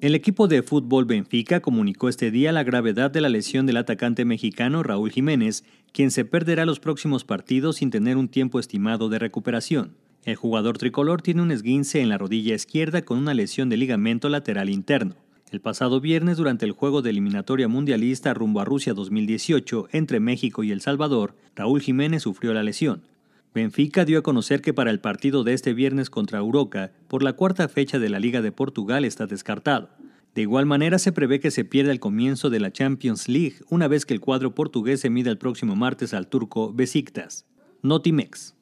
El equipo de fútbol Benfica comunicó este día la gravedad de la lesión del atacante mexicano Raúl Jiménez, quien se perderá los próximos partidos sin tener un tiempo estimado de recuperación. El jugador tricolor tiene un esguince en la rodilla izquierda con una lesión de ligamento lateral interno. El pasado viernes, durante el juego de eliminatoria mundialista rumbo a Rusia 2018 entre México y El Salvador, Raúl Jiménez sufrió la lesión, Benfica dio a conocer que para el partido de este viernes contra Uroca, por la cuarta fecha de la Liga de Portugal está descartado. De igual manera, se prevé que se pierda el comienzo de la Champions League una vez que el cuadro portugués se mida el próximo martes al turco Besiktas. Notimex.